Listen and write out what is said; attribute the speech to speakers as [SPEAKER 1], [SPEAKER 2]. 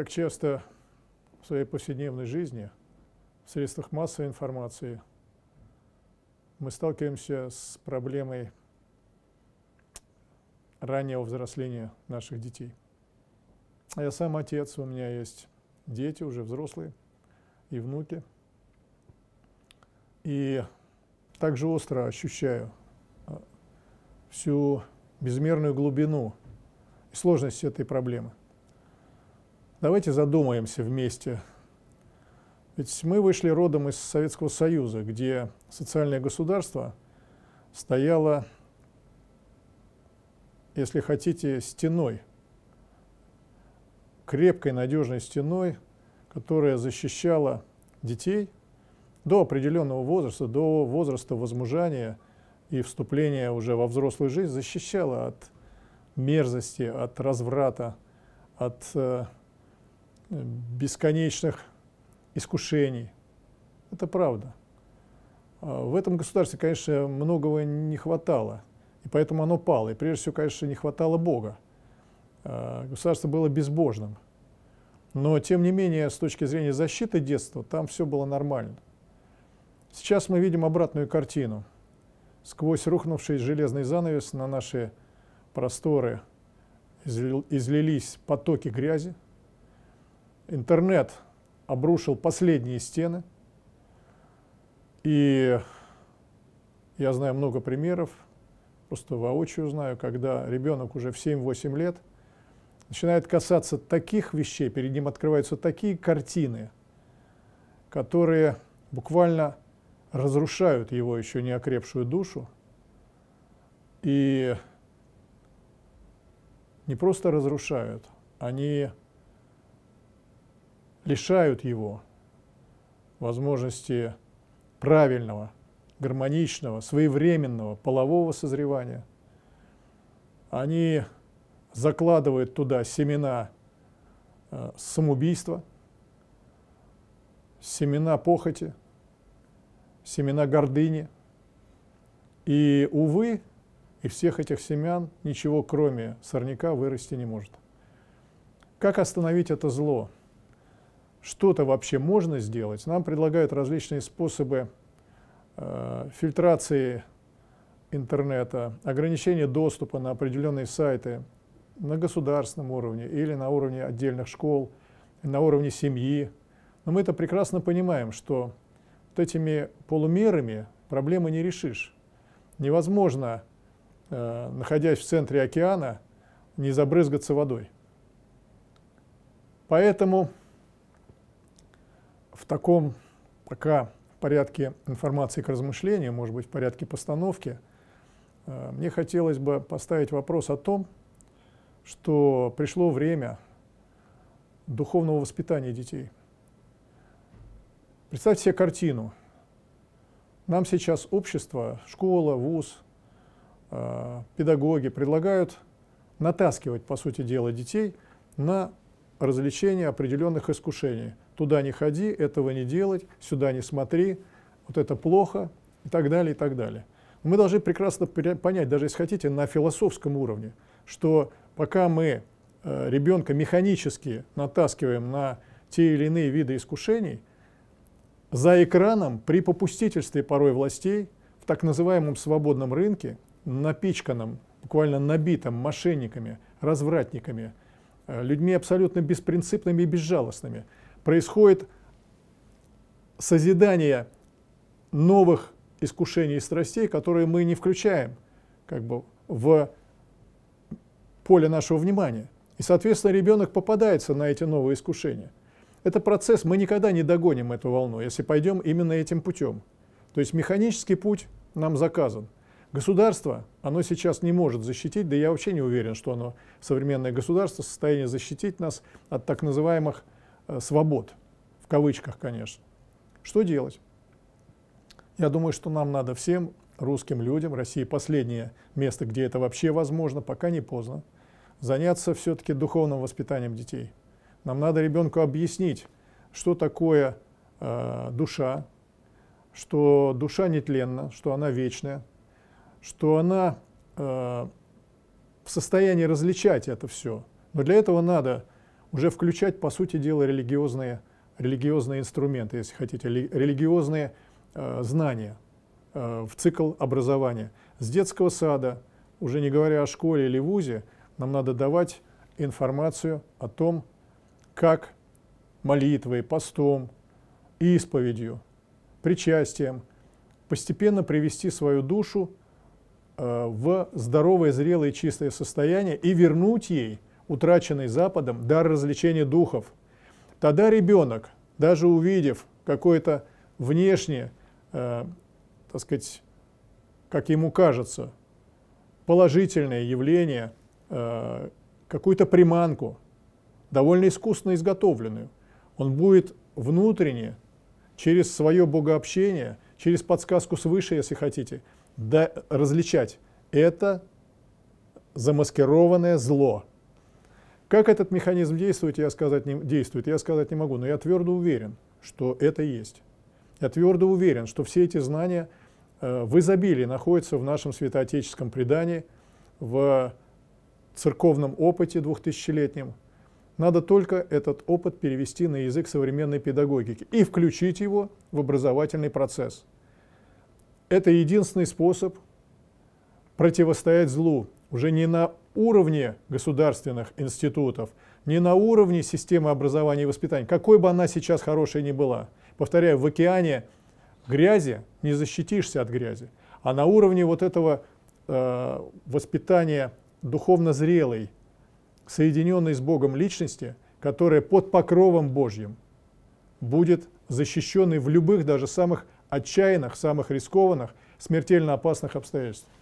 [SPEAKER 1] Как часто в своей повседневной жизни, в средствах массовой информации мы сталкиваемся с проблемой раннего взросления наших детей. А я сам отец, у меня есть дети уже взрослые и внуки. И также остро ощущаю а, всю безмерную глубину и сложность этой проблемы. Давайте задумаемся вместе. Ведь мы вышли родом из Советского Союза, где социальное государство стояло, если хотите, стеной, крепкой, надежной стеной, которая защищала детей до определенного возраста, до возраста возмужания и вступления уже во взрослую жизнь, защищала от мерзости, от разврата, от э, бесконечных искушений. Это правда. А, в этом государстве, конечно, многого не хватало, и поэтому оно пало. И прежде всего, конечно, не хватало Бога. А, государство было безбожным. Но, тем не менее, с точки зрения защиты детства, там все было нормально. Сейчас мы видим обратную картину. Сквозь рухнувший железный занавес на наши просторы излились потоки грязи, интернет обрушил последние стены. И я знаю много примеров, просто воочию знаю, когда ребенок уже в 7-8 лет начинает касаться таких вещей, перед ним открываются такие картины, которые буквально разрушают его еще не окрепшую душу. И не просто разрушают, они лишают его возможности правильного, гармоничного, своевременного полового созревания. Они закладывают туда семена э, самоубийства, семена похоти, семена гордыни. И, увы, и всех этих семян ничего, кроме сорняка, вырасти не может. Как остановить это зло? что-то вообще можно сделать, нам предлагают различные способы э, фильтрации интернета, ограничения доступа на определенные сайты на государственном уровне или на уровне отдельных школ, на уровне семьи. Но мы это прекрасно понимаем, что вот этими полумерами проблемы не решишь. Невозможно, э, находясь в центре океана, не забрызгаться водой. Поэтому в таком пока порядке информации к размышлению, может быть, в порядке постановки, э, мне хотелось бы поставить вопрос о том, что пришло время духовного воспитания детей. Представьте себе картину. Нам сейчас общество, школа, вуз, э, педагоги предлагают натаскивать, по сути дела, детей на развлечение определенных искушений – туда не ходи, этого не делать, сюда не смотри, вот это плохо и так далее, и так далее. Мы должны прекрасно понять, даже если хотите, на философском уровне, что пока мы э, ребенка механически натаскиваем на те или иные виды искушений, за экраном при попустительстве порой властей в так называемом свободном рынке, напичканном, буквально набитом мошенниками, развратниками, э, людьми абсолютно беспринципными и безжалостными – происходит созидание новых искушений и страстей, которые мы не включаем как бы, в поле нашего внимания. И, соответственно, ребенок попадается на эти новые искушения. Это процесс, мы никогда не догоним эту волну, если пойдем именно этим путем. То есть механический путь нам заказан. Государство, оно сейчас не может защитить, да я вообще не уверен, что оно, современное государство, в состоянии защитить нас от так называемых Э, свобод, в кавычках, конечно. Что делать? Я думаю, что нам надо всем русским людям, России последнее место, где это вообще возможно, пока не поздно, заняться все-таки духовным воспитанием детей. Нам надо ребенку объяснить, что такое э, душа, что душа нетленна, что она вечная, что она э, в состоянии различать это все. Но для этого надо уже включать, по сути дела, религиозные, религиозные инструменты, если хотите, религиозные э, знания э, в цикл образования. С детского сада, уже не говоря о школе или вузе, нам надо давать информацию о том, как молитвой, постом, исповедью, причастием постепенно привести свою душу э, в здоровое, зрелое и чистое состояние и вернуть ей – утраченный Западом дар развлечения духов. Тогда ребенок, даже увидев какое-то внешнее, э, так сказать, как ему кажется, положительное явление, э, какую-то приманку, довольно искусно изготовленную, он будет внутренне, через свое богообщение, через подсказку свыше, если хотите, да, различать. Это замаскированное зло – как этот механизм действует, я сказать не, действует, я сказать не могу, но я твердо уверен, что это есть. Я твердо уверен, что все эти знания э, в изобилии находятся в нашем святоотеческом предании, в церковном опыте двухтысячелетнем. Надо только этот опыт перевести на язык современной педагогики и включить его в образовательный процесс. Это единственный способ противостоять злу уже не на уровне государственных институтов, не на уровне системы образования и воспитания, какой бы она сейчас хорошая ни была. Повторяю, в океане грязи не защитишься от грязи, а на уровне вот этого э, воспитания духовно зрелой, соединенной с Богом личности, которая под покровом Божьим будет защищенной в любых, даже самых отчаянных, самых рискованных, смертельно опасных обстоятельствах.